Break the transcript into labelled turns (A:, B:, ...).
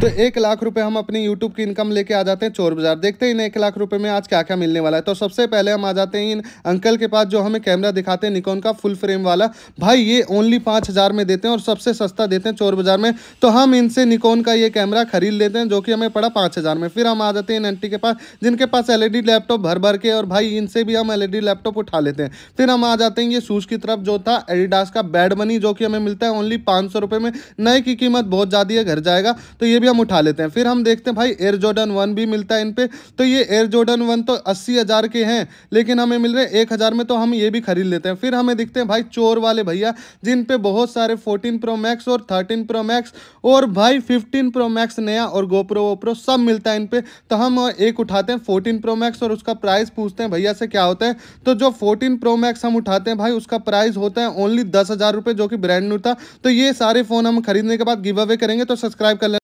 A: तो एक लाख रुपए हम अपनी यूट्यूब की इनकम लेके आ जाते हैं चोर बाजार देखते हैं इन एक लाख रुपए में आज क्या क्या मिलने वाला है तो सबसे पहले हम आ जाते हैं इन अंकल के पास जो हमें कैमरा दिखाते हैं निकोन का फुल फ्रेम वाला भाई ये ओनली पाँच हज़ार में देते हैं और सबसे सस्ता देते हैं चोर बाजार में तो हम इनसे निकोन का ये कैमरा खरीद लेते हैं जो कि हमें पड़ा पाँच हज़ार में फिर हम आ जाते हैं इन आंटी के पास जिनके पास एल लैपटॉप e भर भर के और भाई इनसे भी हम एल लैपटॉप e उठा लेते हैं फिर हम आ जाते हैं ये शूज़ की तरफ जो था एडिडास का बैड मनी जो कि हमें मिलता है ओनली पाँच में नए की कीमत बहुत ज़्यादा है घर जाएगा तो ये भी हम उठा लेते हैं फिर हम देखते हैं भाई एयर जॉर्डन वन भी मिलता है इन पर तो ये एयर जॉर्डन वन तो अस्सी हज़ार के हैं लेकिन हमें मिल रहे हैं एक हज़ार में तो हम ये भी खरीद लेते हैं फिर हमें दिखते हैं भाई चोर वाले भैया जिन पे बहुत सारे फोर्टीन प्रो मैक्स और थर्टीन प्रो मैक्स और भाई फिफ्टीन प्रो मैक्स नया और गोप्रो वोप्रो सब मिलता है इन पर तो हम एक उठाते हैं फोर्टीन प्रो मैक्स और उसका प्राइस पूछते हैं भैया से क्या होता है तो जो फोर्टीन प्रो मैक्स हम उठाते हैं भाई उसका प्राइस होता है ओनली दस हज़ार रुपये जो कि ब्रांड न्यू था तो ये सारे फ़ोन हम खरीदने के बाद गिव अवे करेंगे तो सब्सक्राइब कर लें